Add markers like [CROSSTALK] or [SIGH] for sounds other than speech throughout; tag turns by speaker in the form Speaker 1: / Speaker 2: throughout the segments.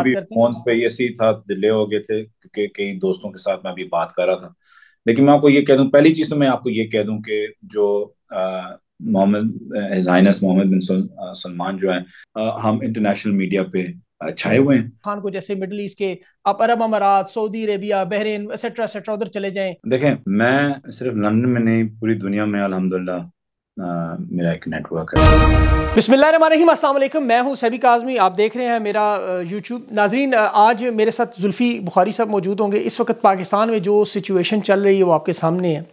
Speaker 1: अभी भी फोन पे ये सी था डिले हो गए थे क्योंकि कई दोस्तों के साथ मैं अभी बात कर रहा था लेकिन मैं आपको ये कह दूं पहली चीज तो मैं आपको ये कह दूं कि जो मोहम्मद हिजाइनस मोहम्मद बिन सलमान जो है हम इंटरनेशनल मीडिया पे छाए हुए हैं
Speaker 2: खान को जैसे मिडल ईस्ट के आप अरब अमारात Saudi Arabia Bahrain etcetera etcetera उधर चले जाएं
Speaker 1: देखें मैं सिर्फ लंदन में नहीं पूरी दुनिया में अलहमदुल्ला मेरा एक नेटवर्क
Speaker 2: है बिस्मिल्लाम असलम मैं हूं सैबिक आज़मी आप देख रहे हैं मेरा यूट्यूब नाजरीन आज मेरे साथ जुल्फ़ी बुखारी साहब मौजूद होंगे इस वक्त पाकिस्तान में जो सिचुएशन चल रही है वो आपके सामने है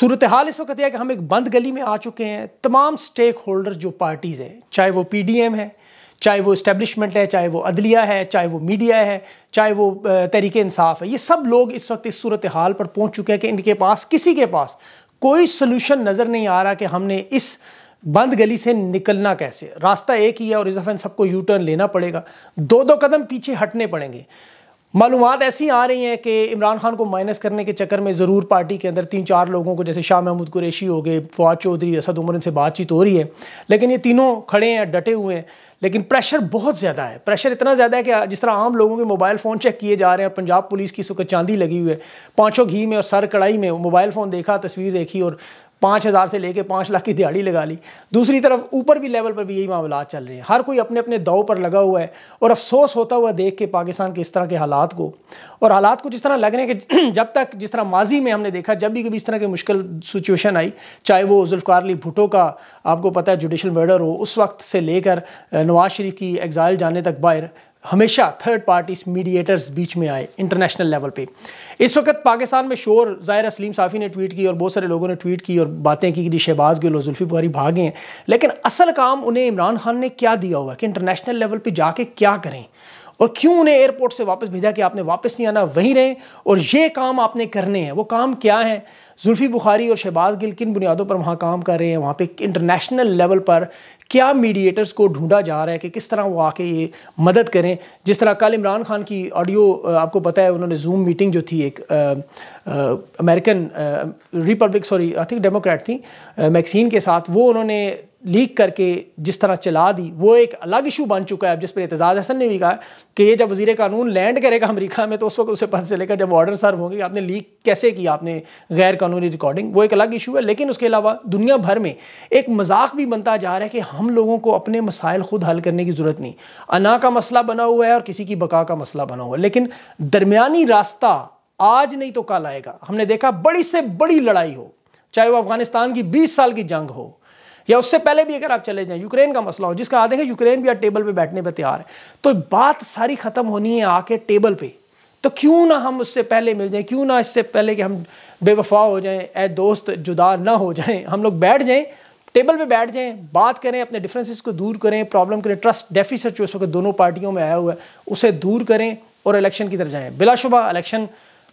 Speaker 2: सूरत हाल इस वक्त है कि हम एक बंद गली में आ चुके हैं तमाम स्टेक होल्डर जो पार्टीज़ हैं चाहे वो पी डी एम है चाहे वो इस्टेबलिशमेंट है चाहे वो अदलिया है चाहे वो मीडिया है चाहे वो तहरीक इंसाफ है ये सब लोग इस वक्त इस सूरत हाल पर पहुंच चुके हैं कि इनके पास किसी के पास कोई सोल्यूशन नज़र नहीं आ रहा कि हमने इस बंद गली से निकलना कैसे रास्ता एक ही है और इस दफ़ा सबको यू टर्न लेना पड़ेगा दो दो कदम पीछे हटने पड़ेंगे मालूम ऐसी आ रही हैं कि इमरान खान को माइनस करने के चक्कर में ज़रूर पार्टी के अंदर तीन चार लोगों को जैसे शाह महमूद कुरेशी हो गए फवाद चौधरी असद उमर इनसे बातचीत हो रही है लेकिन ये तीनों खड़े हैं डटे हुए हैं लेकिन प्रेशर बहुत ज़्यादा है प्रेशर इतना ज़्यादा है कि जिस तरह आम लोगों के मोबाइल फ़ोन चेक किए जा रहे हैं और पंजाब पुलिस की सुख चांदी लगी हुई है पाँचों घी में और सर कड़ाई में मोबाइल फ़ोन देखा तस्वीर देखी और पाँच हज़ार से लेके पाँच लाख की दिहाड़ी लगा ली दूसरी तरफ ऊपर भी लेवल पर भी यही मामला चल रहे हैं हर कोई अपने अपने दाव पर लगा हुआ है और अफसोस होता हुआ देख के पाकिस्तान के इस तरह के हालात को और हालात को जिस तरह लग रहे हैं कि [CLEARS THROAT] जब तक जिस तरह माजी में हमने देखा जब भी कभी इस तरह की मुश्किल सिचुएशन आई चाहे वो जुल्फ़ार अली भुटो का आपको पता है जुडिशल मर्डर हो उस वक्त से लेकर नवाज शरीफ की एग्ज़ाइल जाने तक बाहर हमेशा थर्ड पार्टीज मीडिएटर्स बीच में आए इंटरनेशनल लेवल पे इस वक्त पाकिस्तान में शोर जाहिर सलीम साफ़ी ने ट्वीट की और बहुत सारे लोगों ने ट्वीट की और बातें की कि शहबाज गिल और जुल्फी बुहारी भागे हैं लेकिन असल काम उन्हें इमरान खान ने क्या दिया हुआ है कि इंटरनेशनल लेवल पर जाके क्या करें और क्यों उन्हें एयरपोर्ट से वापस भेजा कि आपने वापस नहीं आना वहीं रहें और ये काम आपने करने हैं वो काम क्या हैं जुल्फ़ी बुखारी और शहबाज गिल किन बुनियादों पर वहाँ काम कर रहे हैं वहाँ पे इंटरनेशनल लेवल पर क्या मीडिएटर्स को ढूंढा जा रहा है कि किस तरह वो आके ये मदद करें जिस तरह कल इमरान खान की ऑडियो आपको पता है उन्होंने जूम मीटिंग जो थी एक American republic sorry I think democrat थी मैक्सिन के साथ वो उन्होंने लीक करके जिस तरह चला दी वो एक अलग इशू बन चुका है अब जिस पर एतजाज़ हसन ने भी कहा कि ये जब वजीर कानून लैंड करेगा अमरीका में तो उस वक्त उसे पता चलेगा जब ऑर्डर सर्व होंगे आपने लीक कैसे किया आपने गैर कानूनी रिकॉर्डिंग वो एक अलग इशू है लेकिन उसके अलावा दुनिया भर में एक मजाक भी बनता जा रहा है कि हम लोगों को अपने मसाइल खुद हल करने की ज़रूरत नहीं अना का मसला बना हुआ है और किसी की बका का मसला बना हुआ है लेकिन दरमियानी रास्ता आज नहीं तो कल आएगा हमने देखा बड़ी से बड़ी लड़ाई हो चाहे वो अफगानिस्तान की बीस साल की जंग हो या उससे पहले भी अगर आप चले जाएं यूक्रेन का मसला हो जिसका आधे है यूक्रेन भी आज टेबल पे बैठने पर तैयार है तो बात सारी ख़त्म होनी है आके टेबल पे तो क्यों ना हम उससे पहले मिल जाएं क्यों ना इससे पहले कि हम बेवफा हो जाएं ए दोस्त जुदा ना हो जाएं हम लोग बैठ जाएं टेबल पे बैठ जाएं बात करें अपने डिफरेंसेस को दूर करें प्रॉब्लम करें ट्रस्ट डेफिसिट जो इस वक्त दोनों पार्टियों में आया हुआ है उसे दूर करें और इलेक्शन की तरफ जाएं बिलाशुबा इलेक्शन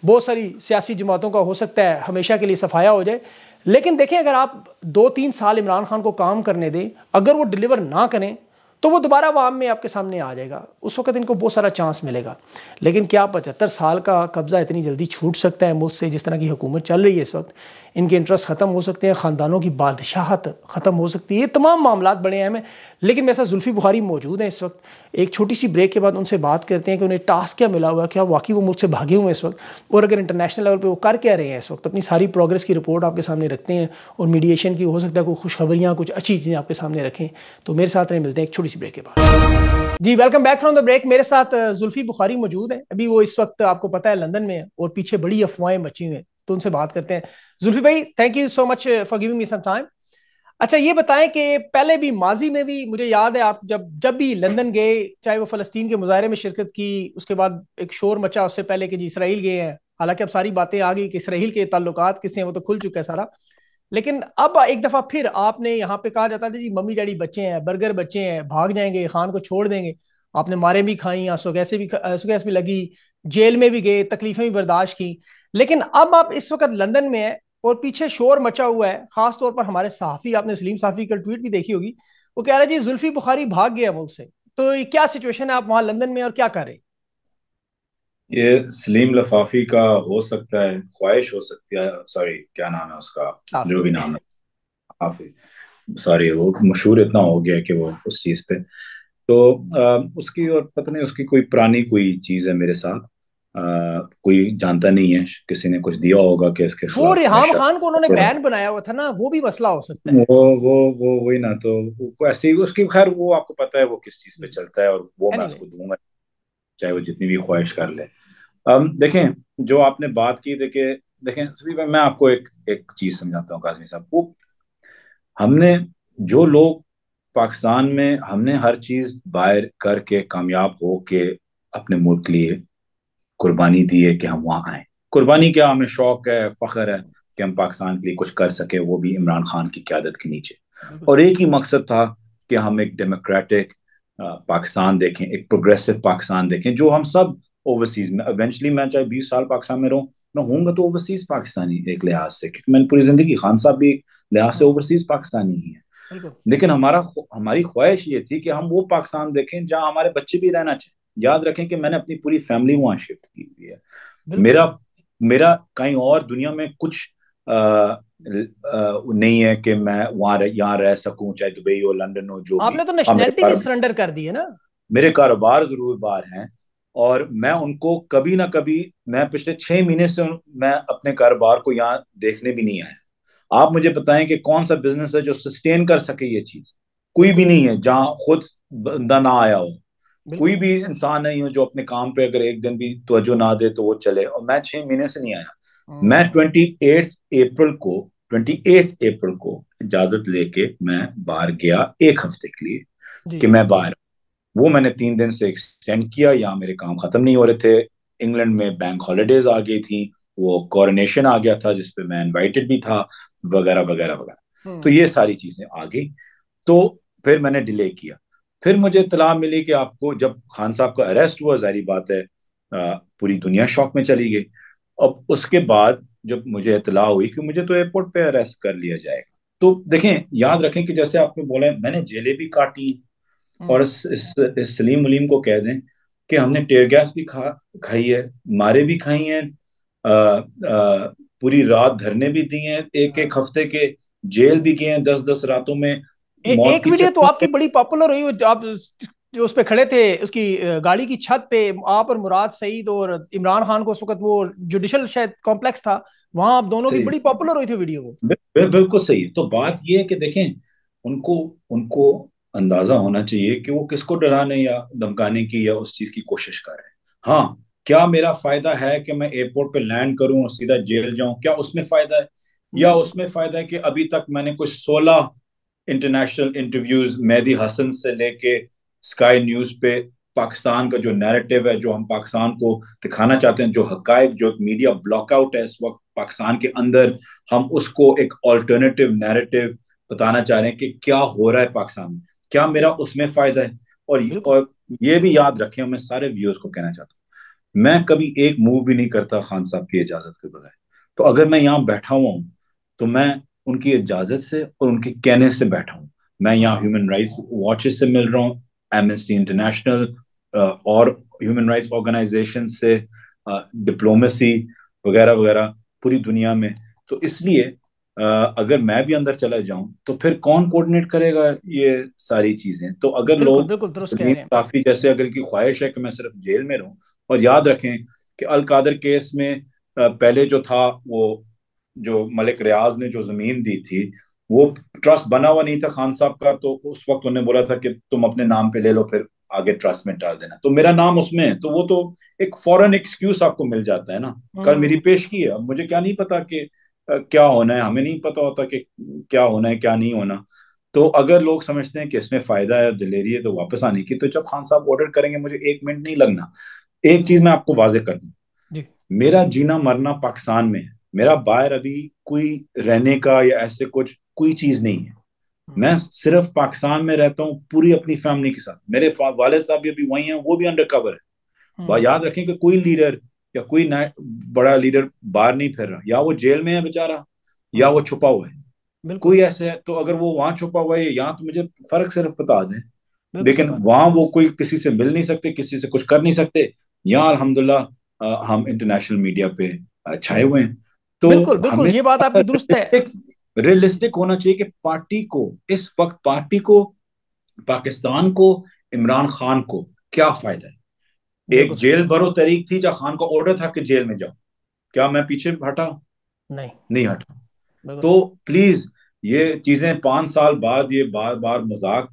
Speaker 2: बहुत सारी सियासी जमातों का हो सकता है हमेशा के लिए सफाया हो जाए लेकिन देखें अगर आप दो तीन साल इमरान खान को काम करने दें अगर वो डिलीवर ना करें तो वो दोबारा वाम में आपके सामने आ जाएगा उस वक्त इनको बहुत सारा चांस मिलेगा लेकिन क्या पचहत्तर साल का कब्ज़ा इतनी जल्दी छूट सकता है मुल्क से जिस तरह की हुकूमत चल रही है इस वक्त इनके इंटरेस्ट ख़त्म हो सकते हैं ख़ानदानों की बादशाहत ख़त्म हो सकती है ये तमाम मामला बड़े अहम हैं लेकिन मेरे साथ जुल्फ़ी बुखारी मौजूद हैं इस वक्त एक छोटी सी ब्रेक के बाद उनसे बात करते हैं कि उन्हें टास्क क्या मिला हुआ क्या वाकई वो मुझसे से भागे हुए हैं इस वक्त और अगर इंटरनेशनल लेवल पर वो कर क्या रहे हैं इस वक्त अपनी सारी प्रोग्रेस की रिपोर्ट आपके सामने रखते हैं और मीडिएशन की हो सकता है कोई खुशखबरियाँ कुछ अच्छी चीज़ें आपके सामने रखें तो मेरे साथ नहीं मिलते हैं एक छोटी सी ब्रेक के बाद जी welcome back from the break मेरे साथ जुल्फी बुखारी मौजूद है अभी वो इस वक्त आपको पता है लंदन में और पीछे बड़ी अफवाहें मची हुई हैं तो उनसे बात करते हैं जुल्फी भाई thank you so much for giving me some time अच्छा ये बताएं कि पहले भी माजी में भी मुझे याद है आप जब जब भी लंदन गए चाहे वो फलस्तीन के मुजाहरे में शिरकत की उसके बाद एक शोर मचा उससे पहले कि जी इसराइल गए हैं हालांकि अब सारी बातें आ गई कि इसराइल के ताल्लुक किससे हैं वो तो खुल चुका है सारा लेकिन अब एक दफा फिर आपने यहाँ पे कहा जाता था जी मम्मी डैडी बच्चे हैं बर्गर बच्चे हैं भाग जाएंगे खान को छोड़ देंगे आपने मारे भी खाई आंसू गैसे भी आंसू भी लगी जेल में भी गए तकलीफें भी बर्दाश्त की लेकिन अब आप इस वक्त लंदन में है और पीछे शोर मचा हुआ है खास तौर पर हमारे साफी आपने सलीम साफी का ट्वीट भी देखी होगी वो कह रहे जी जुल्फी बुखारी भाग गया मुल्क से तो क्या सिचुएशन है आप वहां लंदन में और क्या कर रहे
Speaker 1: ये सलीम लफाफी का हो सकता है ख्वाहिश हो सकती है सॉरी क्या नाम है उसका जो भी नाम है सॉरी वो मशहूर इतना हो गया कि वो उस चीज़ पे तो आ, उसकी और पता नहीं उसकी कोई पुरानी कोई चीज़ है मेरे साथ आ, कोई जानता नहीं है किसी ने कुछ दिया होगा कि इसके वो रिहान खान
Speaker 2: को उन्होंने बैन बनाया हुआ था ना वो भी मसला हो सकता
Speaker 1: है वो वो वो वही ना तो ऐसे ही उसकी खैर वो आपको पता है वो किस चीज़ पे हम्म। चलता है और वो मैं उसको दूंगा चाहे वो जितनी भी ख्वाहिश कर ले अब देखें जो आपने बात की देखे देखें सभी मैं आपको एक एक चीज समझाता हूँ काजमी साहब वो हमने जो लोग पाकिस्तान में हमने हर चीज बाहर करके कामयाब हो के अपने मुल्क के लिए कुर्बानी दी है कि हम वहाँ आए कुर्बानी क्या हमें शौक है फख्र है कि हम पाकिस्तान के लिए कुछ कर सके वो भी इमरान खान की क्यादत के नीचे और एक ही मकसद था कि हम एक डेमोक्रेटिक पाकिस्तान देखें एक प्रोग्रेसिव पाकिस्तान देखें जो हम सब ओवरसीज में एवेंचुअली मैं चाहे बीस साल पाकिस्तान में रहूँ मैं होऊंगा तो ओवरसीज पाकिस्तानी एक लिहाज से क्योंकि मैंने पूरी जिंदगी खान साहब भी एक लिहाज से ओवरसीज हाँ। पाकिस्तानी ही है लेकिन हमारा हमारी ख्वाहिश ये थी कि हम वो पाकिस्तान देखें जहाँ हमारे बच्चे भी रहना चाहें याद रखें कि मैंने अपनी पूरी फैमिली वहाँ शिफ्ट की हुई है मेरा मेरा कहीं और दुनिया में कुछ नहीं है कि मैं वहां यहाँ रह सकूं चाहे दुबई हो लंदन हो जो आपने तो नेशनलिटी भी
Speaker 2: सरेंडर कर दी है ना
Speaker 1: मेरे कारोबार जरूर बाहर हैं और मैं उनको कभी ना कभी मैं पिछले छह महीने से मैं अपने कारोबार को यहाँ देखने भी नहीं आया आप मुझे बताएं कि कौन सा बिजनेस है जो सस्टेन कर सके ये चीज कोई भी नहीं है जहाँ खुद बंदा ना आया हो कोई भी इंसान नहीं हो जो अपने काम पे अगर एक दिन भी तवज्जो ना दे तो वो चले और मैं छह महीने से नहीं आया हाँ। मैं ट्वेंटी एट अप्रैल को ट्वेंटी एट अप्रैल को इजाजत लेके मैं बाहर गया एक हफ्ते के लिए कि मैं बाहर वो मैंने तीन दिन से एक्सटेंड किया यहाँ मेरे काम खत्म नहीं हो रहे थे इंग्लैंड में बैंक हॉलीडेज आ गई थी वो कॉर्नेशन आ गया था जिसपे मैं इनवाइटेड भी था वगैरह वगैरह वगैरह हम्म। तो ये सारी चीजें आ गई तो फिर मैंने डिले किया फिर मुझे इतला मिली कि आपको जब खान साहब का अरेस्ट हुआ जारी बात है पूरी दुनिया शौक में चली गई अब उसके बाद जब मुझे इतला हुई कि मुझे तो एयरपोर्ट पे अरेस्ट कर लिया जाएगा तो देखें याद रखें कि जैसे आपने बोला है मैंने जेलें भी काटी हम्म। और इस, इस, इस सलीम उलीम को कह दें कि हमने टेर गैस भी खा खाई है मारे भी खाई हैं पूरी रात धरने भी दिए हैं एक एक हफ्ते के जेल भी गए हैं दस दस रातों में ए, एक वीडियो तो
Speaker 2: आपकी बड़ी पॉपुलर हुई आप जो उस पर खड़े थे उसकी गाड़ी की छत पे आप और मुराद सईद और इमरान खान को उस वक्त वो जुडिशल शायद कॉम्प्लेक्स था वहां आप दोनों की बड़ी पॉपुलर हुई थी वीडियो
Speaker 1: वो बिल्कुल सही तो बात ये है कि देखें उनको उनको अंदाजा होना चाहिए कि वो किसको डराने या धमकाने की या उस चीज की कोशिश कर रहे हैं हाँ क्या मेरा फायदा है कि मैं एयरपोर्ट पे लैंड करूं और सीधा जेल जाऊं क्या उसमें फायदा है या हम्म। उसमें फायदा है कि अभी तक मैंने कुछ सोलह इंटरनेशनल इंटरव्यूज मेहदी हसन से लेके स्काई न्यूज पे पाकिस्तान का जो नैरेटिव है जो हम पाकिस्तान को दिखाना चाहते हैं जो हक जो एक मीडिया ब्लॉकआउट है इस वक्त पाकिस्तान के अंदर हम उसको एक ऑल्टरनेटिव नैरेटिव बताना चाह रहे हैं कि क्या हो रहा है पाकिस्तान में क्या मेरा उसमें फायदा है और ये, और ये भी याद रखें मैं सारे व्यूअर्स को कहना चाहता हूँ मैं कभी एक मूव भी नहीं करता खान साहब की इजाजत के बगैर तो अगर मैं यहाँ बैठा हुआ हूँ तो मैं उनकी इजाजत से और उनके कहने से बैठा हूँ मैं यहाँ ह्यूमन राइट्स वॉचेस से मिल रहा हूँ एमनेस्टी इंटरनेशनल uh, और ह्यूमन राइट्स ऑर्गेनाइजेशन से डिप्लोमेसी uh, वगैरह वगैरह पूरी दुनिया में तो इसलिए uh, अगर मैं भी अंदर चला जाऊं तो फिर कौन कोऑर्डिनेट करेगा ये सारी चीजें तो अगर लोग काफी जैसे अगर की ख्वाहिश है कि मैं सिर्फ जेल में रहूं और याद रखें कि अल कादर केस में पहले जो था वो जो मलिक रियाज ने जो जमीन दी थी वो ट्रस्ट बना हुआ नहीं था खान साहब का तो उस वक्त उन्होंने बोला था कि तुम अपने नाम पे ले लो फिर आगे ट्रस्ट में डाल देना तो मेरा नाम उसमें है तो वो तो एक फॉरन एक्सक्यूज आपको मिल जाता है ना कल मेरी हम्म। पेश की है अब मुझे क्या नहीं पता कि क्या होना है हमें नहीं पता होता कि क्या होना है क्या नहीं होना तो अगर लोग समझते हैं कि इसमें फायदा है दिलेरी है तो वापस आने की तो जब खान साहब ऑर्डर करेंगे मुझे एक मिनट नहीं लगना एक चीज मैं आपको वाजे कर
Speaker 2: दू
Speaker 1: मेरा जीना मरना पाकिस्तान में है मेरा बाहर अभी कोई रहने का या ऐसे कुछ कोई चीज नहीं है हम्म। मैं सिर्फ पाकिस्तान में रहता हूँ पूरी अपनी फैमिली के साथ मेरे वालद साहब भी अभी वही हैं वो भी अंडर कवर है हम्म। याद रखें कि कोई लीडर या कोई बड़ा लीडर बाहर नहीं फिर रहा या वो जेल में है बेचारा या वो छुपा हुआ है कोई ऐसे है तो अगर वो वहां छुपा हुआ है यहाँ तो मुझे फर्क सिर्फ बता
Speaker 2: दें लेकिन
Speaker 1: वहां वो कोई किसी से मिल नहीं सकते किसी से कुछ कर नहीं सकते यहाँ अलहमदुल्ला हम इंटरनेशनल मीडिया पे छाए हुए हैं
Speaker 2: तो बिल्कुल बिल्कुल ये बात आपकी दुरुस्त है
Speaker 1: रियलिस्टिक होना चाहिए कि पार्टी को इस वक्त पार्टी को पाकिस्तान को इमरान खान को क्या फायदा है एक जेल भरो तरीक थी जहां खान का ऑर्डर था कि जेल में जाओ क्या मैं पीछे हटा नहीं नहीं हटा तो प्लीज ये चीजें पांच साल बाद ये बार बार मजाक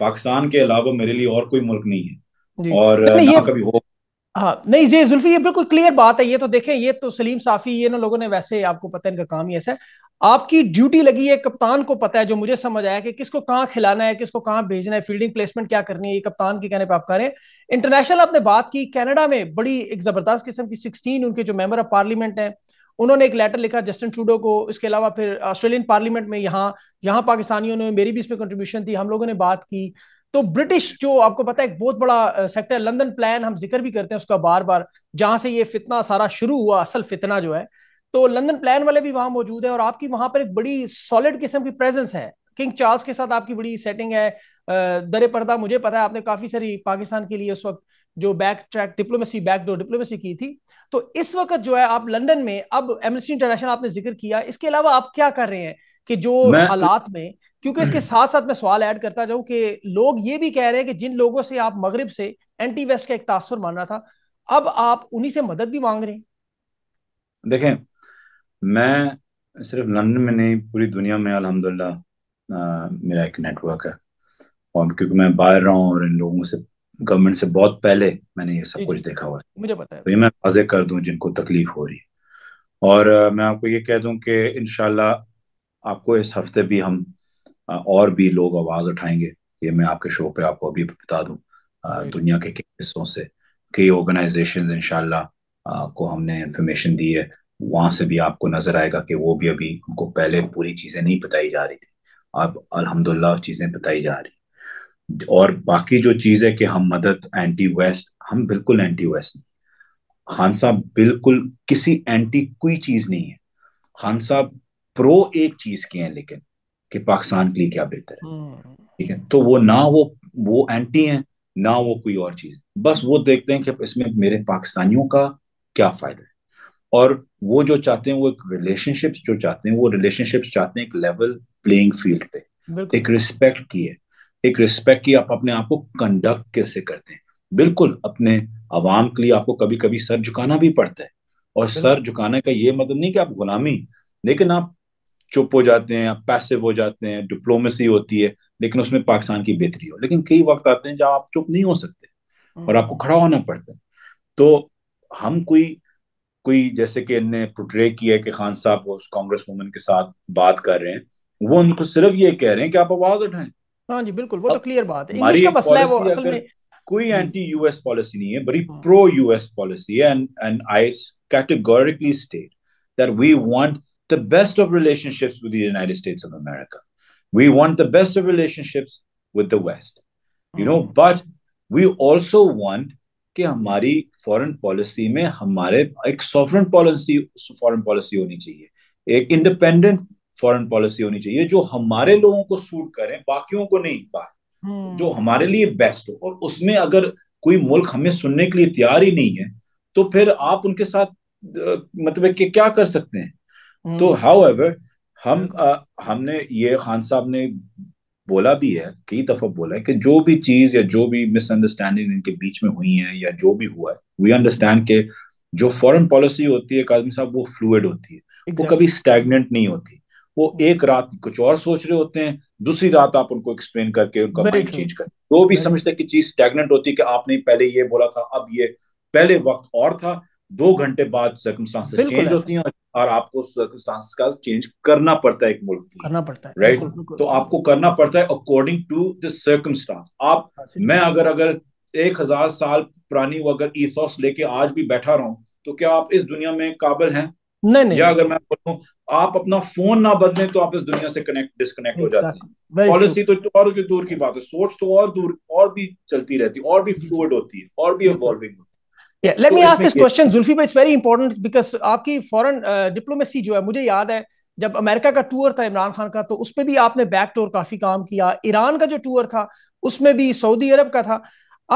Speaker 1: पाकिस्तान के अलावा मेरे लिए और कोई मुल्क नहीं है और ना कभी हो
Speaker 2: हाँ नहीं जी जुल्फी ये बिल्कुल क्लियर बात है ये तो देखें ये तो सलीम साफी ये ना लोगों ने वैसे आपको पता है इनका काम ही ऐसा है आपकी ड्यूटी लगी है कप्तान को पता है जो मुझे समझ आया कि किसको कहाँ खिलाना है किसको कहाँ भेजना है फील्डिंग प्लेसमेंट क्या करनी है ये कप्तान के कहने पे आप करें इंटरनेशनल आपने बात की कैनेडा में बड़ी एक जबरदस्त किस्म की सिक्सटीन उनके जो मेंबर ऑफ पार्लियामेंट है उन्होंने एक लेटर लिखा जस्टिन ट्रूडो को इसके अलावा फिर ऑस्ट्रेलियन पार्लियामेंट में यहाँ यहाँ पाकिस्तानियों ने मेरी भी इसमें कंट्रीब्यूशन थी हम लोगों ने बात की तो ब्रिटिश जो आपको पता है एक बहुत बड़ा सेक्टर लंदन प्लान हम जिक्र भी करते हैं उसका बार बार जहां से ये फितना सारा शुरू हुआ असल फितना जो है तो लंदन प्लान वाले भी वहां मौजूद है और आपकी वहां पर एक बड़ी सॉलिड किस्म की प्रेजेंस है किंग चार्ल्स के साथ आपकी बड़ी सेटिंग है दरे पर्दा मुझे पता है आपने काफी सारी पाकिस्तान के लिए उस वक्त जो back track diplomacy back door diplomacy की थी तो इस वक्त जो है आप लंदन में अब एमनेस्टी इंटरनेशनल आपने जिक्र किया इसके अलावा आप क्या कर रहे हैं कि जो हालात में क्योंकि इसके हम्म। साथ साथ मैं सवाल ऐड करता जाऊं कि लोग ये भी कह रहे हैं कि जिन लोगों से आप मगरब से एंटी वेस्ट का एक तासर मान रहा था अब आप उन्हीं से मदद भी मांग रहे हैं
Speaker 1: देखें मैं सिर्फ लंदन में नहीं पूरी दुनिया में अलहमदुल्ला मेरा एक नेटवर्क है और क्योंकि मैं बाहर रहा हूँ और इन लोगों से गवर्नमेंट से बहुत पहले मैंने ये सब कुछ देखा
Speaker 2: हुआ है मुझे पता है तो
Speaker 1: ये मैं वाजे कर दूं जिनको तकलीफ हो रही है और मैं आपको ये कह दूं कि इनशाला आपको इस हफ्ते भी हम और भी लोग आवाज उठाएंगे ये मैं आपके शो पे आपको अभी बता दूं दुनिया के कई हिस्सों से कई ऑर्गेनाइजेशन इनशाला को हमने इंफॉर्मेशन दी है वहां से भी आपको नजर आएगा कि वो भी अभी उनको पहले पूरी चीजें नहीं बताई जा रही थी अब अल्हम्दुलिल्लाह चीजें बताई जा रही और बाकी जो चीज है कि हम मदद एंटी वेस्ट हम बिल्कुल एंटी वेस्ट नहीं खान साहब बिल्कुल किसी एंटी कोई चीज नहीं है खान साहब प्रो एक चीज के हैं लेकिन कि पाकिस्तान के लिए क्या बेहतर है हम्म। ठीक है तो वो ना वो वो एंटी है ना वो कोई और चीज बस वो देखते हैं कि इसमें मेरे पाकिस्तानियों का क्या फायदा है और वो जो चाहते हैं वो एक रिलेशनशिप्स जो चाहते हैं वो रिलेशनशिप्स चाहते हैं एक लेवल प्लेइंग फील्ड पे एक रिस्पेक्ट की है एक रिस्पेक्ट की आप अपने आप को कंडक्ट कैसे करते हैं बिल्कुल अपने आवाम के लिए आपको कभी कभी सर झुकाना भी पड़ता है और सर झुकाने का ये मतलब नहीं कि आप गुलामी लेकिन आप चुप हो जाते हैं पैसिव हो जाते हैं डिप्लोमेसी होती है लेकिन उसमें पाकिस्तान की बेहतरी हो लेकिन कई वक्त आते हैं जहाँ आप चुप नहीं हो सकते हम्म। और आपको खड़ा होना पड़ता है तो हम कोई कोई जैसे कि इनने प्रोट्रे किया कि खान साहब उस कांग्रेस वुमन के साथ बात कर रहे हैं वो उनको सिर्फ ये कह रहे हैं कि आप आवाज उठाएं
Speaker 2: हाँ जी बिल्कुल वो तो क्लियर बात है हमारी
Speaker 1: कोई एंटी यूएस पॉलिसी नहीं है बड़ी प्रो यूएस पॉलिसी है and and I categorically state that we want the best of relationships with the United States of America. We want the best of relationships with the West. You know, mm-hmm. but we also want कि हमारी foreign policy में हमारे एक soften policy foreign policy होनी चाहिए एक independent foreign policy होनी चाहिए जो हमारे लोगों को सूट करें बाकियों को नहीं hmm. जो हमारे लिए बेस्ट हो और उसमें अगर कोई मुल्क हमें सुनने के लिए तैयार ही नहीं है तो फिर आप उनके साथ मतलब कि क्या कर सकते हैं तो हाउ हम्म। एवर हम आ, हमने ये खान साहब ने बोला भी है कई दफा बोला है कि जो भी चीज या जो भी मिसअंडरस्टैंडिंग इनके बीच में हुई है या जो भी हुआ है वी अंडरस्टैंड के जो फॉरेन पॉलिसी होती है काजमी साहब वो फ्लूड होती है
Speaker 2: exactly. वो कभी
Speaker 1: स्टैगनेंट नहीं होती वो hmm. एक रात कुछ और सोच रहे होते हैं दूसरी रात आप उनको एक्सप्लेन करके उनका माइंड चेंज कर वो भी समझते हैं कि चीज स्टैगनेंट होती है कि आपने पहले ये बोला था अब ये पहले वक्त और था दो घंटे बाद सर्कमस्टांसेस चेंज होती हैं और आपको सर्कमस्टांसेस का चेंज करना पड़ता है एक मुल्क करना
Speaker 2: पड़ता है राइट right? तो
Speaker 1: आपको करना पड़ता है अकॉर्डिंग टू द सर्कमस्टांस आप हाँ, मैं अगर अगर एक हजार साल पुरानी वो अगर ईथोस लेके आज भी बैठा रहा हूँ तो क्या आप इस दुनिया में काबिल हैं नहीं नहीं या अगर मैं बोलूँ आप अपना फोन ना बदलें तो आप इस दुनिया से कनेक्ट डिस्कनेक्ट हो जाते हैं पॉलिसी तो, तो और तो दूर की बात है सोच तो और दूर और भी चलती रहती है और भी फ्लूड होती है और भी इवॉल्विंग होती है
Speaker 2: Yeah, let so तो me ask this question, Zulfi, but it's very important because आपकी foreign uh, diplomacy जो है मुझे याद है जब अमेरिका का टूर था इमरान खान का तो उसमें भी आपने बैक टूर काफी काम किया ईरान का जो टूर था उसमें भी सऊदी अरब का था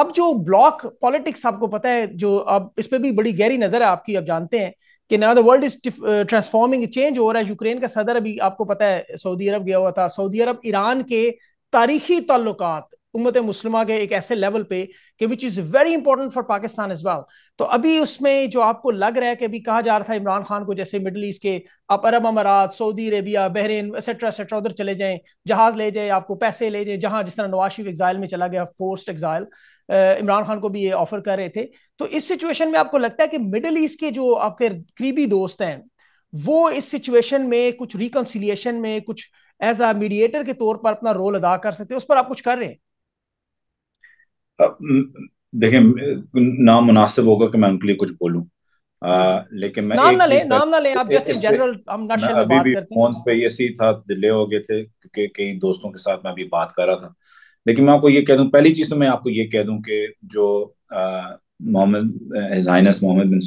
Speaker 2: अब जो ब्लॉक पॉलिटिक्स आपको पता है जो अब इस पर भी बड़ी गहरी नजर है आपकी आप जानते हैं कि ना the world is transforming change हो रहा है यूक्रेन का सदर अभी आपको पता है सऊदी अरब गया हुआ था सऊदी अरब ईरान के तारीखी ताल्लुकात उम्मत मुस्लिमा के एक ऐसे लेवल पे कि which is very important for Pakistan as well तो अभी उसमें जो आपको लग रहा है कि अभी कहा जा रहा था इमरान खान को जैसे मिडल ईस्ट के आप अरब अमारात Saudi Arabia Bahrain etcetera etcetera उधर चले जाएं जहाज़ ले जाए आपको पैसे ले जाए जहां जिस तरह नवाज शरीफ एग्जाइल में चला गया फोर्स एग्जाइल इमरान खान को भी ये ऑफर कर रहे थे तो इस सिचुएशन में आपको लगता है कि मिडल ईस्ट के जो आपके करीबी दोस्त हैं वो इस सिचुएशन में कुछ रिकनसिलियेशन में कुछ एज अ मीडिएटर के तौर पर अपना रोल अदा कर सकते हैं उस पर आप कुछ कर रहे हैं
Speaker 1: देखें नाम मुनासिब होगा कि मैं उनके लिए कुछ बोलूं आ, लेकिन मैं नाम ना ले नाम ना ले आप जस्ट इन जनरल
Speaker 2: हम नट शेल बात करते हैं
Speaker 1: पे ये सी था डिले हो गए थे क्योंकि कई दोस्तों के साथ मैं अभी बात कर रहा था लेकिन मैं आपको ये कह दूं पहली चीज तो मैं आपको ये कह दूं कि जो मोहम्मद हिजाइनस मोहम्मद बिन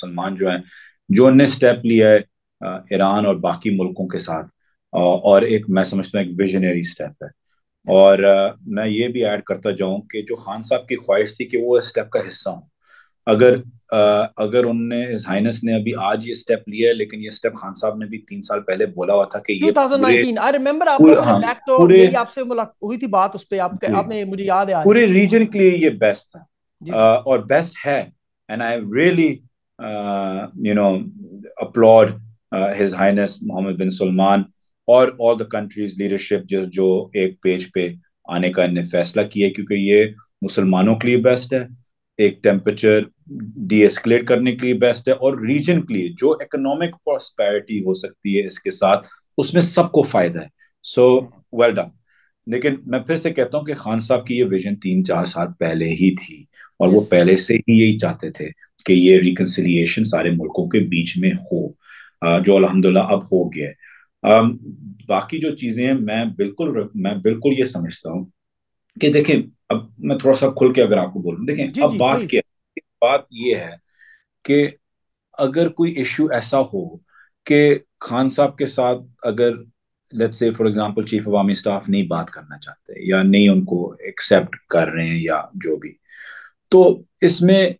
Speaker 1: सलमान जो है जो उनने स्टेप लिया है ईरान और बाकी मुल्कों के साथ और एक मैं समझता हूँ एक विजनरी स्टेप है और मैं ये भी ऐड करता जाऊं कि जो खान साहब की ख्वाहिश थी कि वो इस स्टेप का हिस्सा हूँ अगर अगर उनने हाइनस ने अभी आज ये स्टेप लिया है लेकिन ये स्टेप खान साहब ने भी तीन साल पहले बोला हुआ था कि ये 2019
Speaker 2: आई रिमेंबर आप तो मेरी आपसे हुई थी बात उस पे आपने मुझे याद है पूरे
Speaker 1: रीजन के लिए ये बेस्ट था और बेस्ट है and I really you know applaud his highness Mohammed bin Salman और ऑल द कंट्रीज लीडरशिप जो जो एक पेज पे आने का इन्हें फैसला किया क्योंकि ये मुसलमानों के लिए बेस्ट है एक टेम्परेचर डीएस्केलेट करने के लिए बेस्ट है और रीजन के लिए जो इकोनॉमिक प्रॉस्पेरिटी हो सकती है इसके साथ उसमें सबको फायदा है सो वेल डन लेकिन मैं फिर से कहता हूँ कि खान साहब की ये विजन तीन चार साल पहले ही थी और yes. वो पहले से ही यही चाहते थे कि ये रिकनसिलियेशन सारे मुल्कों के बीच में हो जो अलहमदुल्ला अब हो गया है Um, बाकी जो चीजें हैं मैं बिल्कुल मैं बिल्कुल ये समझता हूँ कि देखें अब मैं थोड़ा सा खुल के अगर आपको बोलूँ देखें जी, अब जी, बात क्या है बात ये है कि अगर कोई इश्यू ऐसा हो कि खान साहब के साथ अगर let's say for example chief अवामी स्टाफ नहीं बात करना चाहते या नहीं उनको एक्सेप्ट कर रहे हैं या जो भी तो इसमें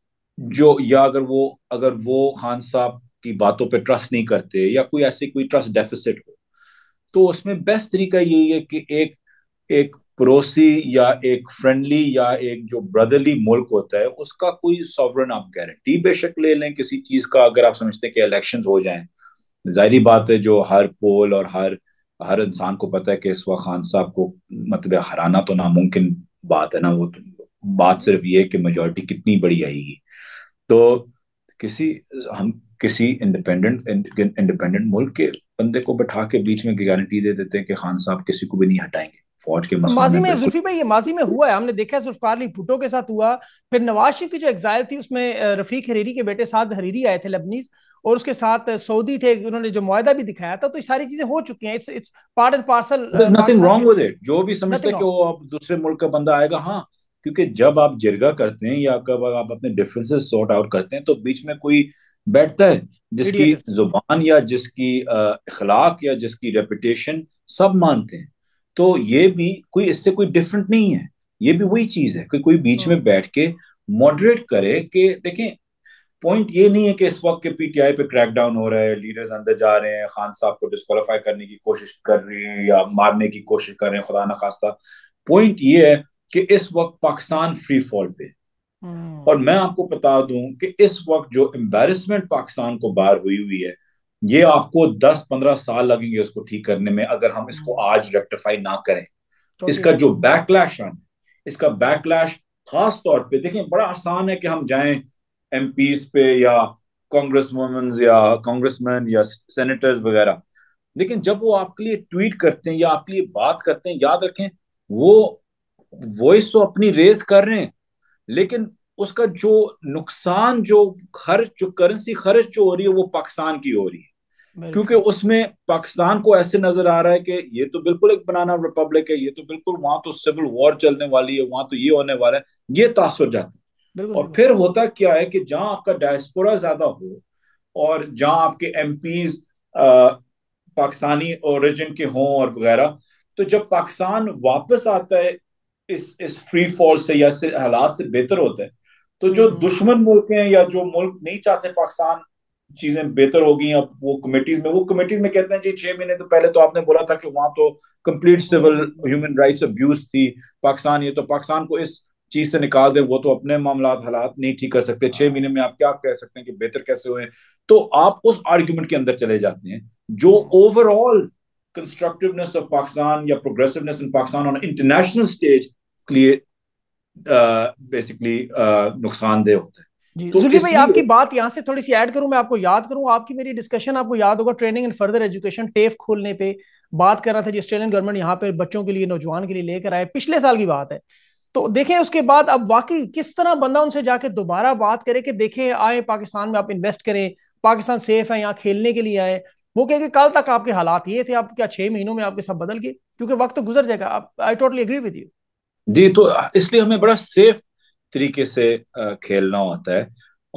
Speaker 1: जो या अगर वो अगर वो खान साहब की बातों पे ट्रस्ट नहीं करते या कोई ऐसी कोई ट्रस्ट डेफिसिट हो तो उसमें बेस्ट तरीका यही है कि एक एक पड़ोसी या एक फ्रेंडली या एक जो ब्रदरली मुल्क होता है उसका कोई सॉवरन आप गारंटी बेशक ले लें किसी चीज का अगर आप समझते हैं कि इलेक्शन हो जाए जाहरी बात है जो हर पोल और हर हर इंसान को पता है कि इस वक्त खान साहब को मतलब हराना तो नामुमकिन बात है ना वो तो बात सिर्फ ये है कि मेजोरिटी कितनी बड़ी आएगी तो किसी हम किसी इंडिपेंडेंट इंडिपेंडेंट मुल्क के बंदे को बैठा के बीच में गारंटी दे देते हैं कि खान साहब किसी को भी नहीं हटाएंगे फौज के माजी में जुल्फी
Speaker 2: भाई ये माजी में हुआ है हमने देखा है जुल्फकार अली भुट्टो के साथ हुआ फिर नवाज शरीफ की जो एग्जाइल थी उसमें रफीक हरीरी के बेटे साद हरीरी आए थे लबनीस और उसके साथ सऊदी थे उन्होंने जो मुआदा भी दिखाया था तो ये सारी चीजें हो चुकी हैं it's it's part and parcel nothing wrong with
Speaker 1: it जो भी समझते हैं कि वो अब दूसरे मुल्क का बंदा आएगा हाँ क्योंकि जब आप जिरगा करते हैं या कब आप अपने डिफरेंसेस सॉर्ट आउट करते हैं तो बीच में कोई बैठता है जिसकी जुबान या जिसकी अखलाक या जिसकी रेपटेशन सब मानते हैं तो ये भी कोई इससे कोई डिफरेंट नहीं है ये भी वही चीज है कि कोई बीच हाँ। में बैठ के मॉडरेट करे कि देखें पॉइंट ये नहीं है कि इस वक्त के पीटीआई पे क्रैकडाउन हो रहा है लीडर्स अंदर जा रहे हैं खान साहब को डिस्कालीफाई करने की कोशिश कर रहे हैं या मारने की कोशिश कर रहे हैं खुदा न खास्ता पॉइंट ये है कि इस वक्त पाकिस्तान फ्री फॉल पे और hmm. मैं आपको बता दूं कि इस वक्त जो एम्बेरसमेंट पाकिस्तान को बाहर हुई हुई है ये आपको 10-15 साल लगेंगे उसको ठीक करने में अगर हम इसको hmm. आज रेक्टिफाई ना करें तो इसका जो बैकलैश है इसका बैकलैश खास तौर पे देखें बड़ा आसान है कि हम जाएं एम पे या कांग्रेस वुमेन या कांग्रेसमैन या सेनेटर्स वगैरह लेकिन जब वो आपके लिए ट्वीट करते हैं या आपके लिए बात करते हैं याद रखें वो वॉइस तो अपनी रेस कर रहे हैं लेकिन उसका जो नुकसान जो खर्च जो करेंसी खर्च जो हो रही है वो पाकिस्तान की हो रही
Speaker 2: है क्योंकि
Speaker 1: उसमें पाकिस्तान को ऐसे नजर आ रहा है कि ये तो बिल्कुल एक बनाना रिपब्लिक है ये तो बिल्कुल वहां तो सिविल वॉर चलने वाली है वहां तो ये होने वाला है ये तासर जाता है और फिर होता क्या है कि जहां आपका डायस्पोरा ज्यादा हो और जहां आपके एम पाकिस्तानी ओरिजिन के हों और वगैरह तो जब पाकिस्तान वापस आता है इस इस फ्री फॉल से या हालात से बेहतर होता है तो जो हम्म। दुश्मन मुल्क हैं या जो मुल्क नहीं चाहते पाकिस्तान चीजें बेहतर हो गई अब वो कमेटीज में वो कमेटीज में कहते हैं जी छह महीने तो पहले तो आपने बोला था कि वहां तो complete civil human rights abuse थी पाकिस्तान ये तो पाकिस्तान को इस चीज से निकाल दे वो तो अपने मामला हालात नहीं ठीक कर सकते छह महीने में आप क्या कह सकते हैं कि बेहतर कैसे हुए तो आप उस आर्ग्यूमेंट के अंदर चले जाते हैं जो ओवरऑल कंस्ट्रक्टिवनेस ऑफ पाकिस्तान या progressiveness in Pakistan on international stage clear basically नुकसानदेह होता है तो भाई आपकी
Speaker 2: बात यहाँ से थोड़ी सी ऐड करूं मैं आपको याद करूं आपकी मेरी डिस्कशन आपको याद होगा training and further education TAFE खोलने पे बात कर रहा था जी ऑस्ट्रेलियन गवर्नमेंट यहाँ पे बच्चों के लिए नौजवान के लिए लेकर आए पिछले साल की बात है तो देखें उसके बाद अब वाकई किस तरह बंदा उनसे जाके दोबारा बात करे कि देखें आए पाकिस्तान में आप इन्वेस्ट करें पाकिस्तान सेफ है यहाँ खेलने के लिए आए वो कहे कि कल तक आपके हालात ये थे आप क्या छह महीनों में आपके सब बदल गए क्योंकि वक्त तो गुजर जाएगा आप I totally agree with you
Speaker 1: जी तो इसलिए हमें बड़ा सेफ तरीके से खेलना होता है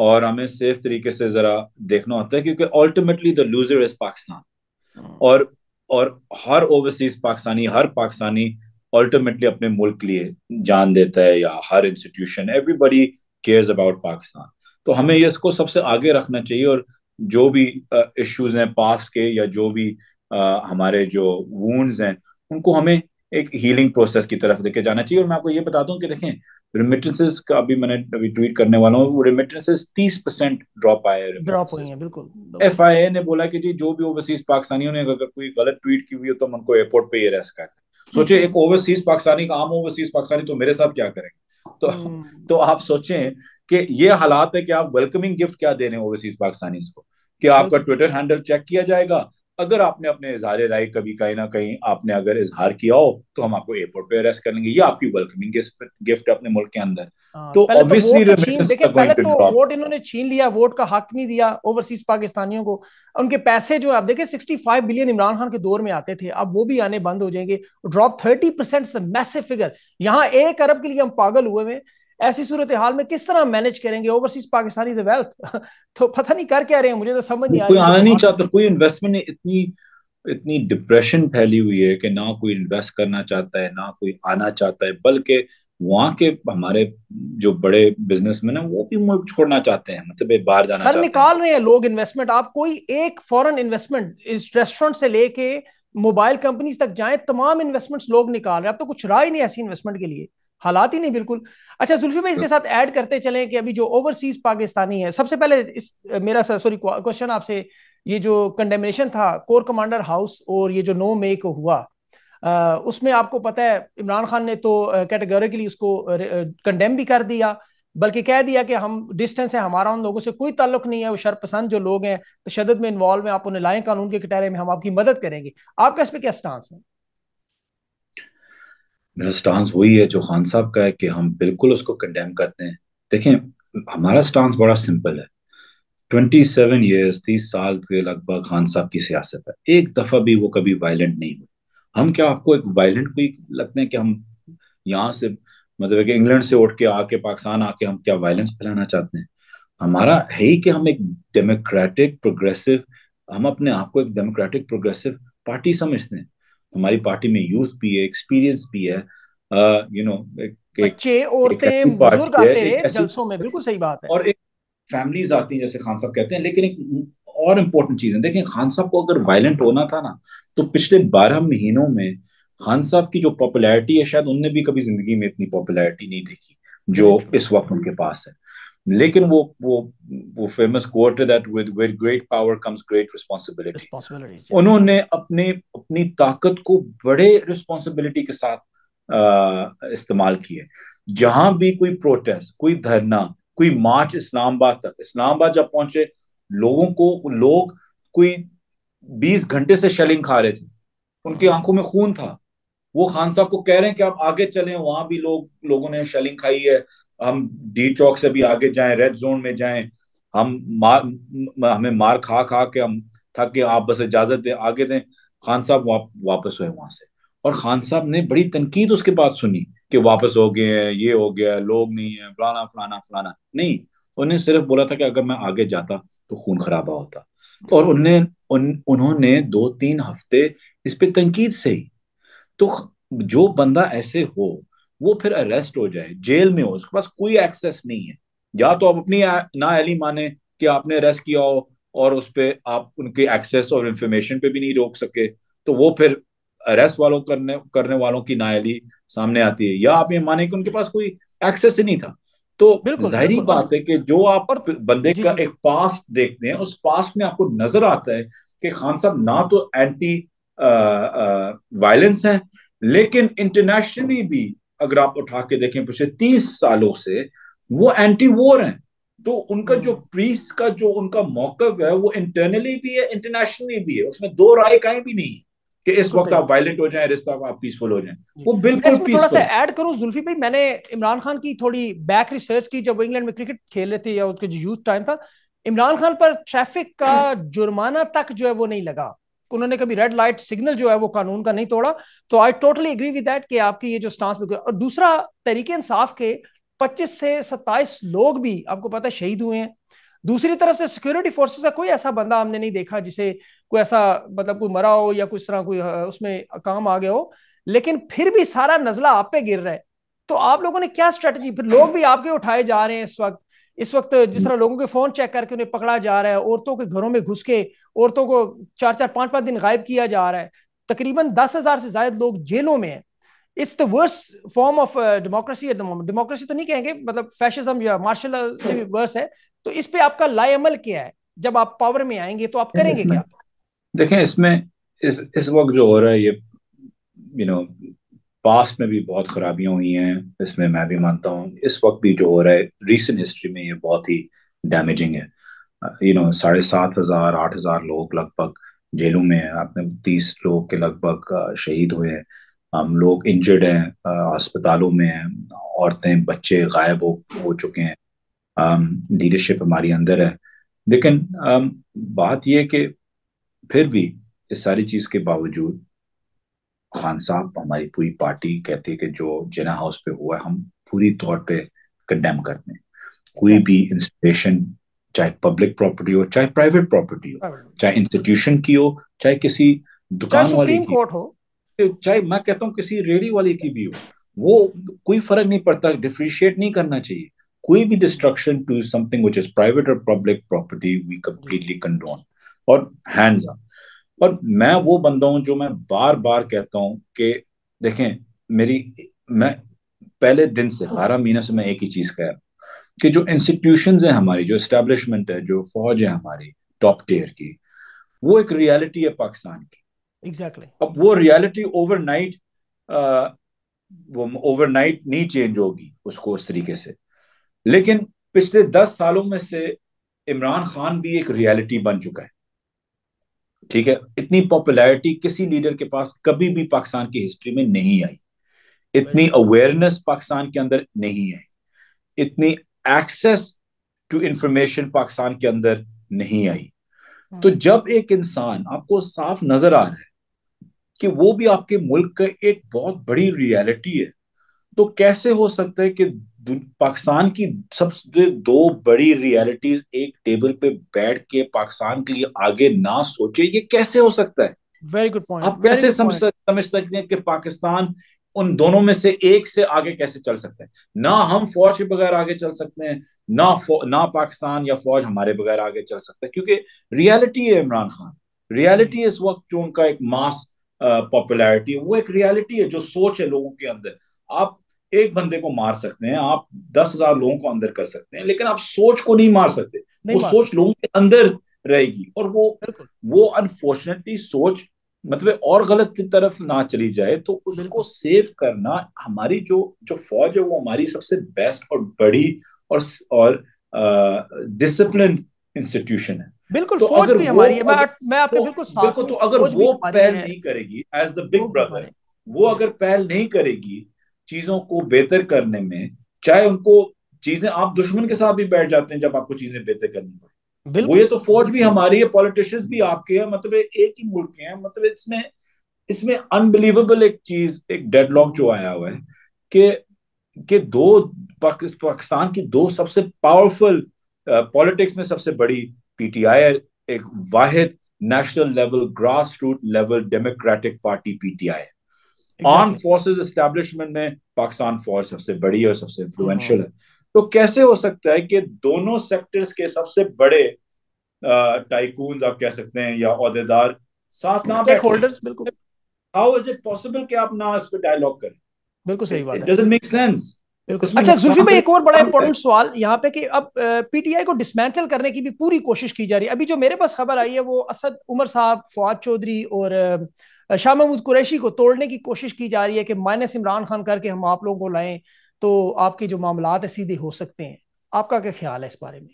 Speaker 1: और हमें सेफ तरीके से जरा देखना होता है क्योंकि ultimately the loser is Pakistan और और हर ओवरसीज पाकिस्तानी हर पाकिस्तानी अल्टीमेटली अपने मुल्क के लिए जान देता है या हर institution everybody cares about Pakistan तो हमें ये इसको सबसे आगे रखना चाहिए और जो भी इश्यूज हैं पास के या जो भी आ, हमारे जो वूंड्स हैं उनको हमें एक हीलिंग प्रोसेस की तरफ देखे जाना चाहिए और मैं आपको ये बता दूं कि देखें रिमिटेंसेस का अभी मैंने अभी ट्वीट करने वाला हूँ रिमिटेंसेस तीस परसेंट ड्रॉप आए हैं ड्रॉप हुई
Speaker 2: है बिल्कुल एफ
Speaker 1: ने बोला कि जी जो भी ओवरसीज पाकिस्तानियों ने अगर कोई गलत ट्वीट की हुई है तो हम उनको एयरपोर्ट पे अरेस्ट कर हम्म। सोचे एक ओवरसीज पाकिस्तानी का आम ओवरसीज पाकिस्तानी तो मेरे साथ क्या करेंगे तो हम्म। तो आप सोचें कि ये हालात है कि आप वेलकमिंग गिफ्ट क्या दे रहे हैं ओवरसीज पाकिस्तानी को कि आपका ट्विटर हैंडल चेक किया जाएगा अगर आपने अपने इजहार राय कभी कहीं ना कहीं आपने अगर इजहार किया हो तो हम आपको एयरपोर्ट पे अरेस्ट करेंगे या आपकी वेलकमिंग गिफ्ट अपने मुल्क के अंदर आ, तो ऑब्वियसली तो पहले तो वोट तो
Speaker 2: तो इन्होंने छीन लिया वोट का हक नहीं दिया ओवरसीज पाकिस्तानियों को उनके पैसे जो आप देखें फाइव बिलियन इमरान खान के दौर में आते थे अब वो भी आने बंद हो जाएंगे ड्रॉप थर्टी परसेंट मैसे फिगर यहाँ एक अरब के लिए हम पागल हुए हुए ऐसी सूरत हाल में किस तरह मैनेज करेंगे ओवरसीज पाकिस्तानी से वेल्थ [LAUGHS] तो पता नहीं कर क्या रहे हैं मुझे तो समझ नहीं आ रहा आना नहीं
Speaker 1: चाहता कोई इन्वेस्टमेंट ने इतनी इतनी डिप्रेशन फैली हुई है कि ना कोई इन्वेस्ट करना चाहता है ना कोई आना चाहता है बल्कि वहाँ के हमारे जो बड़े बिजनेसमैन हैं वो भी मुल्क छोड़ना चाहते हैं मतलब बाहर जाना चाहते
Speaker 2: निकाल रहे हैं लोग इन्वेस्टमेंट आप कोई एक फॉरेन इन्वेस्टमेंट इस रेस्टोरेंट से लेके मोबाइल कंपनीज तक जाएं तमाम इन्वेस्टमेंट्स लोग निकाल रहे हैं अब तो कुछ राय नहीं ऐसी इन्वेस्टमेंट के लिए हालात ही नहीं बिल्कुल अच्छा जुल्फी भाई इसके तो- साथ ऐड करते चले कि अभी जो ओवरसीज पाकिस्तानी है सबसे पहले इस मेरा सॉरी क्वेश्चन आपसे ये जो कंडेमनेशन था कोर कमांडर हाउस और ये जो नो मे को हुआ उसमें आपको पता है इमरान खान ने तो कैटेगोरिकली उसको कंडेम भी कर दिया बल्कि कह दिया कि हम डिस्टेंस है हमारा उन लोगों से कोई ताल्लुक नहीं है वो शरपसंद जो लोग हैं तशद में इन्वॉल्व है आप उन्हें लाएं कानून के कटहरे में हम आपकी मदद करेंगे आपका इस पर क्या स्टांस है
Speaker 1: मेरा स्टांस वही है जो खान साहब का है कि हम बिल्कुल उसको कंडेम करते हैं देखें हमारा स्टांस बड़ा सिंपल है ट्वेंटी सेवन ईयर्स तीस साल के लगभग खान साहब की सियासत है एक दफा भी वो कभी वायलेंट नहीं हुए हम क्या आपको एक वायलेंट कोई लगते हैं कि हम यहाँ से मतलब कि इंग्लैंड से उठ के आके पाकिस्तान आके हम क्या वायलेंस फैलाना चाहते हैं हमारा है ही कि हम एक डेमोक्रेटिक प्रोग्रेसिव हम अपने आप को एक डेमोक्रेटिक प्रोग्रेसिव पार्टी समझते हैं हमारी पार्टी में यूथ भी है एक्सपीरियंस भी है यू नो बच्चे औरतें बुजुर्ग आते हैं जलसों
Speaker 2: में बिल्कुल सही बात है और
Speaker 1: एक फैमिलीज आती हैं जैसे खान साहब कहते हैं लेकिन एक और इम्पोर्टेंट चीज है देखें खान साहब को अगर वायलेंट होना था ना तो पिछले बारह महीनों में खान साहब की जो पॉपुलैरिटी है शायद उनने भी कभी जिंदगी में इतनी पॉपुलैरिटी नहीं देखी जो इस वक्त उनके पास है लेकिन वो वो वो famous quarter that with with great power comes great responsibility उन्होंने अपने अपनी ताकत को बड़े रिस्पॉन्सिबिलिटी के साथ इस्तेमाल किए जहां भी कोई प्रोटेस्ट कोई धरना कोई मार्च इस्लामाबाद तक इस्लामाबाद जब पहुंचे लोगों को लोग कोई बीस घंटे से शेलिंग खा रहे थे उनकी आंखों में खून था वो खान साहब को कह रहे हैं कि आप आगे चलें वहां भी लोग लोगों ने शेलिंग खाई है हम डी चौक से भी आगे जाएं रेड जोन में जाएं हम मार हमें मार खा खा के हम थक के आप बस इजाजत दें आगे दें खान साहब वाप, वापस हुए वहां से और खान साहब ने बड़ी तनकीद उसके बाद सुनी कि वापस हो गए हैं ये हो गया लोग नहीं है फलाना फलाना फलाना नहीं उन्हें सिर्फ बोला था कि अगर मैं आगे जाता तो खून खराबा होता और उनने उन, उन्होंने दो तीन हफ्ते इस पर तनकीद से ही तो जो बंदा ऐसे हो वो फिर अरेस्ट हो जाए जेल में हो उसके पास कोई एक्सेस नहीं है या तो आप अपनी ना अली माने कि आपने अरेस्ट किया हो और उस पर आप उनके एक्सेस और इंफॉर्मेशन पे भी नहीं रोक सके तो वो फिर अरेस्ट वालों करने करने वालों की नायली सामने आती है या आप ये माने कि उनके पास कोई एक्सेस ही नहीं था तो जाहिर बात है कि जो आप बंदे का एक पास्ट देखते हैं उस पास्ट में आपको नजर आता है कि खान साहब ना तो एंटी वायलेंस है लेकिन इंटरनेशनली भी अगर आप उठा के देखें पिछले तीस सालों से वो एंटी वॉर हैं तो उनका जो प्रीस हम्म। का जो उनका मौकव है वो इंटरनली भी है इंटरनेशनली भी है उसमें दो राय कहीं भी नहीं कि इस वक्त आप वायलेंट हो जाए रिश्ता आप पीसफुल हो हम्म। जाए वो बिल्कुल अच्छा, थोड़ा सा
Speaker 2: ऐड करूं जुल्फी भाई मैंने इमरान खान की थोड़ी बैक रिसर्च की जब इंग्लैंड में क्रिकेट खेल रहे थे या उसके जो यूथ टाइम था इमरान खान पर ट्रैफिक का हम्म। जुर्माना तक जो है वो नहीं लगा उन्होंने कभी रेड लाइट सिग्नल जो है वो कानून का नहीं तोड़ा तो I totally agree with that कि आपकी ये जो स्टांस बिल्कुल और दूसरा तरीके इंसाफ के 25 से 27 लोग भी आपको पता है शहीद हुए हैं दूसरी तरफ से सिक्योरिटी फोर्सेस का कोई ऐसा बंदा हमने नहीं देखा जिसे कोई ऐसा मतलब कोई मरा हो या कुछ तरह कोई उसमें काम आ गया हो लेकिन फिर भी सारा नजला आप पे गिर रहा है तो आप लोगों ने क्या स्ट्रेटेजी फिर लोग भी आपके उठाए जा रहे हैं इस वक्त इस वक्त जिस तरह लोगों के फोन चेक करके उन्हें पकड़ा जा रहा है औरतों के घरों में घुस के औरतों को चार चार पांच पांच दिन गायब किया जा रहा है तकरीबन दस हजार से ज्यादा लोग जेलों में हैं it's the worst form of democracy democracy तो नहीं कहेंगे मतलब फैशिज्म या मार्शल से भी वर्स है तो इस पे आपका लाए अमल क्या है जब आप पावर में आएंगे तो आप करेंगे क्या
Speaker 1: देखें इसमें इस इस वक्त जो हो रहा है ये यू नो पास में भी बहुत खराबियां हुई हैं इसमें मैं भी मानता हूँ इस वक्त भी जो हो रहा है रिसेंट हिस्ट्री में ये बहुत ही डैमेजिंग है यू uh, नो साढ़े सात हजार आठ हजार लोग लगभग जेलों में हैं आपने तीस लोग के लगभग uh, शहीद हुए हैं हम लोग इंजर्ड हैं uh, अस्पतालों में हैं औरतें बच्चे गायब हो हो चुके हैं लीडरशिप um, हमारी अंदर है लेकिन um, बात यह कि फिर भी इस सारी चीज़ के बावजूद खान साहब हमारी पूरी पार्टी कहती है कि जो जिना हाउस पे हुआ है हम पूरी तौर पे कंडेम करते हैं कोई भी इंस्टॉलेशन चाहे पब्लिक प्रॉपर्टी हो चाहे प्राइवेट प्रॉपर्टी हो चाहे इंस्टीट्यूशन की हो चाहे किसी दुकान वाली की हो चाहे मैं कहता हूँ किसी रेडी वाली की भी हो वो कोई फर्क नहीं पड़ता डिफ्रिशिएट नहीं करना चाहिए कोई भी destruction to something which is private और public property we completely condone और हैंड्स अप और मैं वो बंदा हूं जो मैं बार बार कहता हूं कि देखें मेरी मैं पहले दिन से बारह महीने से मैं एक ही चीज कह रहा हूं कि जो इंस्टीट्यूशन है हमारी जो एस्टेब्लिशमेंट है जो फौज है हमारी टॉप टेयर की वो एक रियलिटी है पाकिस्तान की एग्जैक्टली exactly. अब वो रियलिटी ओवरनाइट वो ओवरनाइट नहीं चेंज होगी उसको उस तरीके से लेकिन पिछले दस सालों में से इमरान खान भी एक रियलिटी बन चुका है ठीक है इतनी पॉपुलैरिटी किसी लीडर के पास कभी भी पाकिस्तान की हिस्ट्री में नहीं आई इतनी अवेयरनेस पाकिस्तान के अंदर नहीं आई इतनी एक्सेस टू इंफॉर्मेशन पाकिस्तान के अंदर नहीं आई तो हाँ। जब एक इंसान आपको साफ नजर आ रहा है कि वो भी आपके मुल्क का एक बहुत बड़ी रियलिटी है तो कैसे हो सकता है कि पाकिस्तान की सबसे दो बड़ी रियलिटीज एक टेबल पे बैठ के पाकिस्तान के लिए आगे ना सोचे ये कैसे हो सकता है वेरी
Speaker 2: गुड पॉइंट आप कैसे समझ
Speaker 1: समझ सकते हैं कि पाकिस्तान उन दोनों में से एक से आगे कैसे चल सकते हैं ना हम फौज के बगैर आगे चल सकते हैं ना ना पाकिस्तान या फौज हमारे बगैर आगे चल सकता है क्योंकि रियलिटी है इमरान खान रियलिटी इस वक्त जो उनका एक मास पॉपुलैरिटी है वो एक रियलिटी है जो सोच है लोगों के अंदर आप एक बंदे को मार सकते हैं आप दस हजार लोगों को अंदर कर सकते हैं लेकिन आप सोच को नहीं मार सकते नहीं वो मार सोच लोगों के अंदर रहेगी और वो वो अनफॉर्चुनेटली सोच मतलब और गलत की तरफ ना चली जाए तो उसको सेव करना हमारी जो जो फौज है वो हमारी सबसे बेस्ट और बड़ी और और डिसिप्लिन इंस्टीट्यूशन है
Speaker 2: बिल्कुल तो फौज भी हमारी है मैं मैं आपके तो, बिल्कुल साथ बिल्कुल तो अगर वो पहल नहीं
Speaker 1: करेगी एज द बिग ब्रदर वो अगर पहल नहीं करेगी चीजों को बेहतर करने में चाहे उनको चीजें आप दुश्मन के साथ भी बैठ जाते हैं जब आपको चीजें बेहतर करनी पड़े वो ये तो फौज भी हमारी है पॉलिटिशियंस भी आपके हैं मतलब एक ही मुल्क के हैं मतलब इसमें इसमें अनबिलीवेबल एक चीज एक डेडलॉक जो आया हुआ है कि के दो पाकिस्तान की दो सबसे पावरफुल पॉलिटिक्स में सबसे बड़ी पीटीआई एक वाहिद national level grass root level democratic party PTI है आर्म फोर्सेस एस्टेब्लिशमेंट में पाकिस्तान फौज सबसे बड़ी और सबसे इन्फ्लुएंशियल हाँ। है तो कैसे हो सकता है कि दोनों सेक्टर्स के सबसे बड़े टाइकून आप कह सकते हैं या अहदेदार साथ ना बैठे होल्डर्स बिल्कुल हाउ इज इट पॉसिबल कि आप ना इस पे डायलॉग करें बिल्कुल सही बात इट डजंट मेक सेंस अच्छा जुल्फी भाई एक और बड़ा इंपॉर्टेंट
Speaker 2: सवाल यहाँ पे कि अब पीटीआई को डिसमेंटल करने की भी पूरी कोशिश की जा रही है अभी जो मेरे पास खबर आई है वो असद उमर साहब फवाद चौधरी और शाह महमूद कुरैशी को तोड़ने की कोशिश की जा रही है कि माइनस इमरान खान करके हम आप लोगों को लाएं तो आपके जो मामला है सीधे हो सकते हैं आपका क्या ख्याल है इस बारे में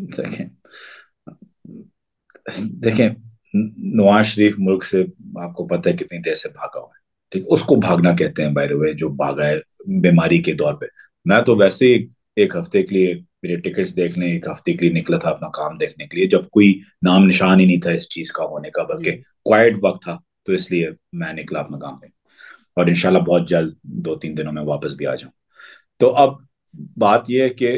Speaker 1: देखें देखें नवाज शरीफ मुल्क से आपको पता है कितनी देर से भागा हुआ है ठीक उसको भागना कहते हैं बाय द वे जो भागा है बीमारी के दौर पे मैं तो वैसे ही एक हफ्ते के लिए मेरे टिकट्स देखने एक हफ्ते के लिए निकला था अपना काम देखने के लिए जब कोई नाम निशान ही नहीं था इस चीज का होने का बल्कि क्वाइट वक्त था तो इसलिए मैं निकला अपना काम में और इनशाला बहुत जल्द दो तीन दिनों में वापस भी आ जाऊँ तो अब बात यह है कि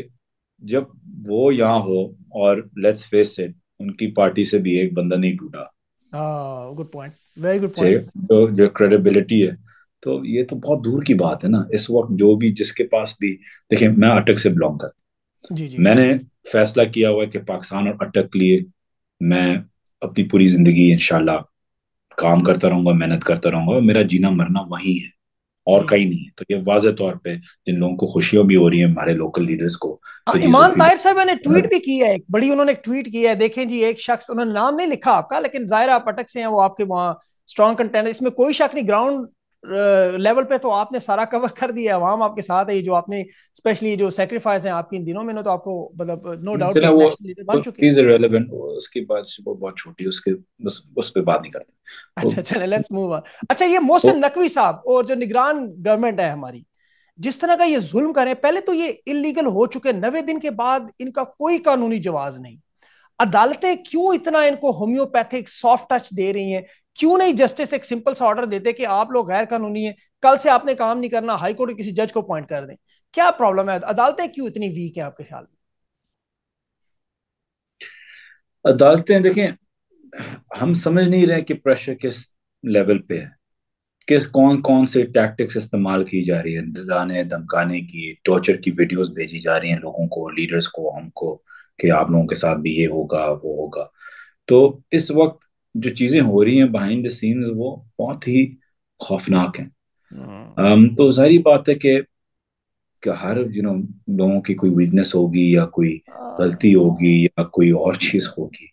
Speaker 1: जब वो यहाँ हो और लेट्स फेस इट उनकी पार्टी से भी एक बंदा नहीं टूटा
Speaker 2: good point very good point
Speaker 1: जो जो क्रेडिबिलिटी है तो ये तो बहुत दूर की बात है ना इस वक्त जो भी जिसके पास भी देखिए मैं अटक से बिलोंग करता
Speaker 2: जी जी मैंने
Speaker 1: फैसला किया हुआ है कि पाकिस्तान और अटक के लिए मैं अपनी पूरी जिंदगी इनशाला काम करता रहूंगा मेहनत करता रहूंगा मेरा जीना मरना वही है और कहीं नहीं है तो ये वाजह तौर पे जिन लोगों को खुशियां भी हो रही है हमारे लोकल लीडर्स को तो हाँ, इमान ताहिर
Speaker 2: साहब ने ट्वीट हाँ। भी किया है बड़ी उन्होंने ट्वीट किया है देखें जी एक शख्स उन्होंने नाम नहीं लिखा आपका लेकिन जाहिर आप अटक से हैं वो आपके वहाँ स्ट्रॉन्ग कंटेंट इसमें कोई शक नहीं ग्राउंड लेवल पे तो आपने सारा कवर कर दिया है आवाम आपके साथ है ये जो आपने स्पेशली जो सेक्रीफाइस है आपकी इन दिनों में ना तो आपको मतलब नो डाउट बन चुकी है
Speaker 1: रेलेवेंट उसकी बात वो बहुत छोटी उसके बस उस पे बात नहीं करते
Speaker 2: तो अच्छा चले लेट्स मूव ऑन अच्छा ये मोहसिन तो नकवी साहब और जो निगरान गवर्नमेंट है हमारी जिस तरह का ये जुल्म कर रहे हैं पहले तो ये इलीगल हो चुके नवे दिन के बाद इनका कोई कानूनी जवाब नहीं अदालतें क्यों इतना इनको होम्योपैथिक सॉफ्ट टच दे रही हैं क्यों नहीं जस्टिस एक सिंपल सा ऑर्डर देते कि आप लोग गैर कानूनी है कल से आपने काम नहीं करना हाईकोर्ट के किसी जज को अपॉइंट कर दें क्या प्रॉब्लम है अदालतें क्यों इतनी वीक है आपके ख्याल में
Speaker 1: अदालतें देखें हम समझ नहीं रहे कि प्रेशर किस लेवल पे है किस कौन कौन से टैक्टिक्स इस्तेमाल की जा रही है धमकाने की टॉर्चर की वीडियोस भेजी जा रही हैं लोगों को लीडर्स को हमको कि आप लोगों के साथ भी ये होगा वो होगा तो इस वक्त जो चीज़ें हो रही हैं बिहाइंड द सीन्स वो बहुत ही खौफनाक हैं हम्म। तो जारी बात है कि कि हर यू नो लोगों की कोई वीकनेस होगी या कोई हाँ। गलती होगी या कोई और चीज़ होगी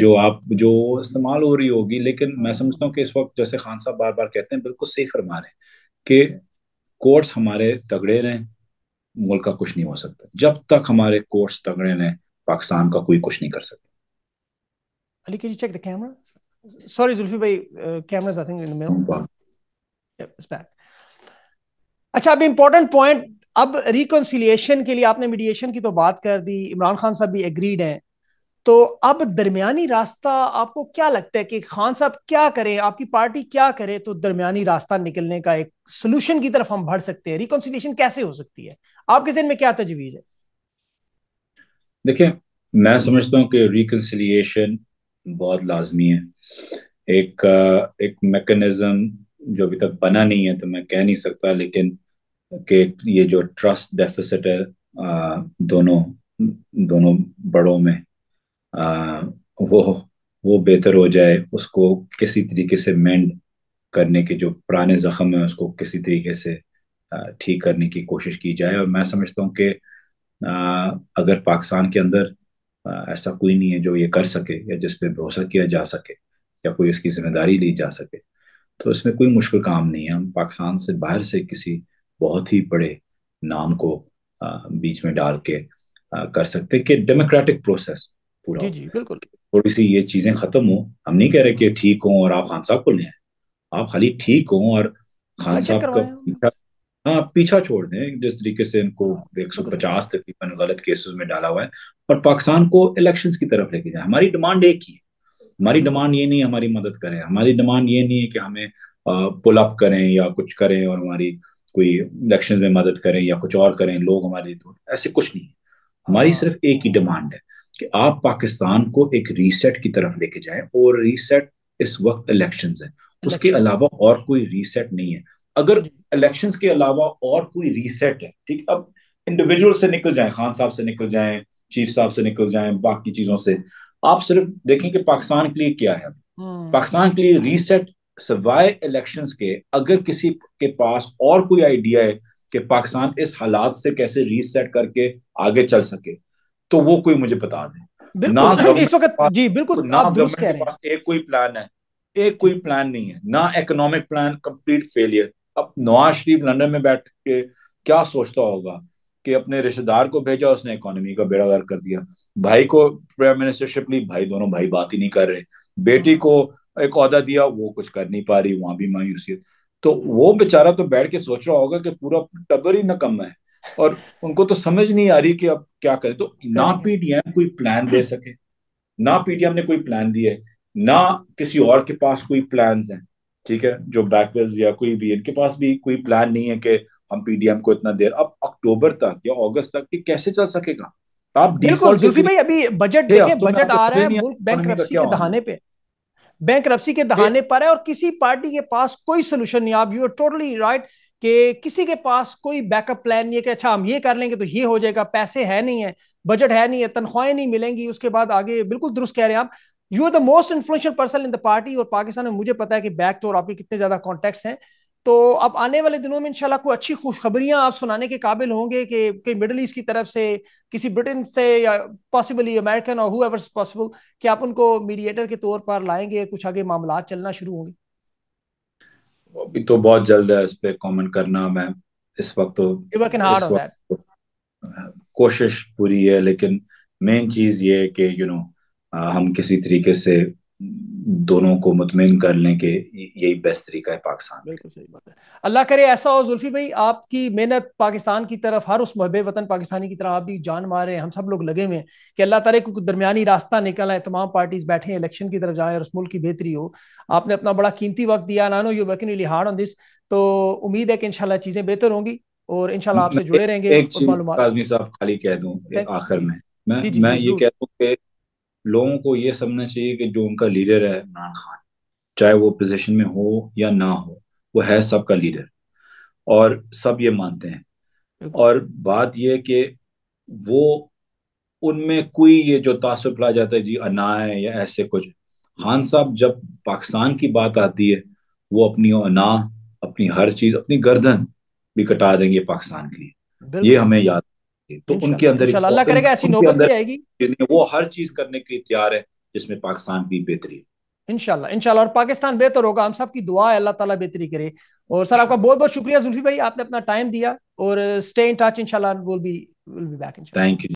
Speaker 1: जो आप जो इस्तेमाल हो रही होगी लेकिन मैं हाँ। समझता हूँ कि इस वक्त जैसे खान साहब बार बार कहते हैं बिल्कुल सही फरमा रहे हैं कि कोर्ट्स हमारे तगड़े रहें मुल्क का कुछ नहीं हो सकता जब तक हमारे कोर्ट्स तगड़े रहें पाकिस्तान का कोई कुछ नहीं कर सकता
Speaker 2: Ali, can you check the camera? Sorry, Zulfi bhai, uh, cameras I think in the middle. हाँ, हाँ। no अच्छा अब इम्पोर्टेंट पॉइंट अब रिकॉन्सिलियेशन के लिए आपने मीडिएशन की तो बात कर दी इमरान खान साहब भी एग्रीड हैं तो अब दरमियानी रास्ता आपको क्या लगता है कि खान साहब क्या करें आपकी पार्टी क्या करे तो दरमियानी रास्ता निकलने का एक सोल्यूशन की तरफ हम बढ़ सकते हैं रिकॉन्सिलियेशन कैसे हो सकती है आपके जहन में क्या तजवीज़ है
Speaker 1: देखिए मैं समझता हूँ कि रिकन्सिलियेशन बहुत लाजमी है एक एक मेकनिज़म जो अभी तक बना नहीं है तो मैं कह नहीं सकता लेकिन कि ये जो ट्रस्ट डेफिसिट है आ, दोनों दोनों बड़ों में आ, वो वो बेहतर हो जाए उसको किसी तरीके से मेंड करने के जो पुराने जख्म हैं उसको किसी तरीके से ठीक करने की कोशिश की जाए और मैं समझता हूँ कि अगर पाकिस्तान के अंदर ऐसा कोई नहीं है जो ये कर सके या जिस पे भरोसा किया जा सके या कोई इसकी जिम्मेदारी ली जा सके तो इसमें कोई मुश्किल काम नहीं है हम पाकिस्तान से बाहर से किसी बहुत ही बड़े नाम को बीच में डाल के कर सकते कि डेमोक्रेटिक प्रोसेस पूरा जी जी बिल्कुल थोड़ी सी ये चीजें खत्म हो हम नहीं कह रहे कि ठीक हो और आप खान साहब को ले आए आप खाली ठीक हो और खान साहब का हाँ पीछा छोड़ दें जिस तरीके से इनको हाँ, एक सौ पचास तकरीबन गलत केसेस में डाला हुआ है और पाकिस्तान को इलेक्शंस की तरफ लेके जाए हमारी डिमांड एक ही है हमारी डिमांड ये नहीं है हमारी मदद करें हमारी डिमांड ये नहीं है कि हमें पुल अप करें या कुछ करें और हमारी कोई इलेक्शन में मदद करें या कुछ और करें लोग हमारे तो ऐसे कुछ नहीं है हमारी हाँ। सिर्फ एक ही डिमांड है कि आप पाकिस्तान को एक रीसेट की तरफ लेके जाए और रीसेट इस वक्त इलेक्शंस है उसके अलावा और कोई रीसेट नहीं है अगर इलेक्शंस के अलावा और कोई रीसेट है ठीक अब इंडिविजुअल से निकल जाएं खान साहब से निकल जाएं चीफ साहब से निकल जाएं बाकी चीजों से आप सिर्फ देखें कि पाकिस्तान के लिए क्या है हम्म। पाकिस्तान के लिए रीसेट सवाए इलेक्शंस के अगर किसी के पास और कोई आइडिया है कि पाकिस्तान इस हालात से कैसे रीसेट करके आगे चल सके तो वो कोई मुझे बता दे ना इस वक्त
Speaker 2: जी बिल्कुल ना गवर्नमेंट के पास
Speaker 1: एक कोई प्लान है एक कोई प्लान नहीं है ना इकोनॉमिक प्लान कंप्लीट फेलियर अब नवाज शरीफ लंदन में बैठ के क्या सोचता होगा कि अपने रिश्तेदार को भेजा उसने इकोनॉमी का बेड़ा गर्क कर दिया भाई को प्राइम मिनिस्टरशिप ली भाई दोनों भाई बात ही नहीं कर रहे बेटी को एक अहदा दिया वो कुछ कर नहीं पा रही वहां भी मायूसियत तो वो बेचारा तो बैठ के सोच रहा होगा कि पूरा टबर ही नकम है और उनको तो समझ नहीं आ रही कि अब क्या करें तो ना पीटीएम हाँ। कोई प्लान दे सके ना पीटीएम ने कोई प्लान दिया है ना किसी और के पास कोई प्लान है ठीक है जो बैकर्स या कोई भी इनके पास भी कोई प्लान नहीं है कि हम पीडीएम को इतना देर अब अक्टूबर तक या अगस्त तक ये कैसे चल सकेगा
Speaker 2: आप बिल्कुल भाई अभी बजट देखिए बजट तो आ रहा है मुल्क बैंक के दहाने पे बैंक रफ्सी के दहाने पर है और किसी पार्टी के पास कोई सोल्यूशन नहीं आप यू आर टोटली राइट कि किसी के पास कोई बैकअप प्लान नहीं है कि अच्छा हम ये कर लेंगे तो ये हो जाएगा पैसे है नहीं है बजट है नहीं है तनख्वाहें नहीं मिलेंगी उसके बाद आगे बिल्कुल दुरुस्त कह रहे हैं आप you are the most influential person in the party और पाकिस्तान में मुझे पता है कि बैक डोर आपके कितने ज्यादा कॉन्टेक्ट हैं तो अब आने वाले दिनों में इंशाल्लाह कोई अच्छी खुशखबरियां आप सुनाने के काबिल होंगे कि कहीं मिडल ईस्ट की तरफ से किसी ब्रिटेन से या पॉसिबली अमेरिकन और हुएवर पॉसिबल कि आप उनको मीडिएटर के तौर पर लाएंगे कुछ आगे मामला चलना शुरू होंगे
Speaker 1: अभी तो बहुत जल्द है इस पर कॉमेंट करना मैं इस वक्त तो इस वक्त तो, हाँ, कोशिश पूरी है लेकिन मेन चीज ये है कि यू नो हम किसी तरीके से दोनों को मुतमिन कर लें कि यही बेस्ट तरीका है पाकिस्तान बिल्कुल सही बात है
Speaker 2: अल्लाह करे ऐसा हो जुल्फी भाई आपकी मेहनत पाकिस्तान की तरफ हर उस महब वतन पाकिस्तानी की तरफ आप भी जान मारे हैं हम सब लोग लगे हुए हैं कि अल्लाह तारे को दरमियानी रास्ता निकला है तमाम पार्टीज बैठे हैं इलेक्शन की तरफ जाए और उस मुल्क की बेहतरी हो आपने अपना बड़ा कीमती वक्त दिया नानो you working really hard on this तो उम्मीद है कि इनशाला चीज़ें बेहतर होंगी और इनशाला आपसे जुड़े रहेंगे
Speaker 1: खाली कह दूँ आखिर में
Speaker 2: मैं मैं ये
Speaker 1: कह दूँ लोगों को ये समझना चाहिए कि जो उनका लीडर है इमरान खान चाहे वो पोजीशन में हो या ना हो वो है सबका लीडर और सब ये मानते हैं और बात यह कि वो उनमें कोई ये जो तासुब ला जाता है जी अना है या ऐसे कुछ खान साहब जब पाकिस्तान की बात आती है वो अपनी अना अपनी हर चीज अपनी गर्दन भी कटा देंगे पाकिस्तान के
Speaker 2: लिए ये
Speaker 1: हमें याद तो उनके अंदर अल्लाह करेगा ऐसी नौबत आएगी वो हर चीज करने के लिए तैयार है जिसमें पाकिस्तान भी बेहतरी है
Speaker 2: इनशाला इनशाला और पाकिस्तान बेहतर होगा हम सब की दुआ है अल्लाह ताला बेहतरी करे और सर आपका बहुत बहुत शुक्रिया जुल्फी भाई आपने अपना टाइम दिया और स्टे इन टच इनशाला will be will be back
Speaker 1: thank you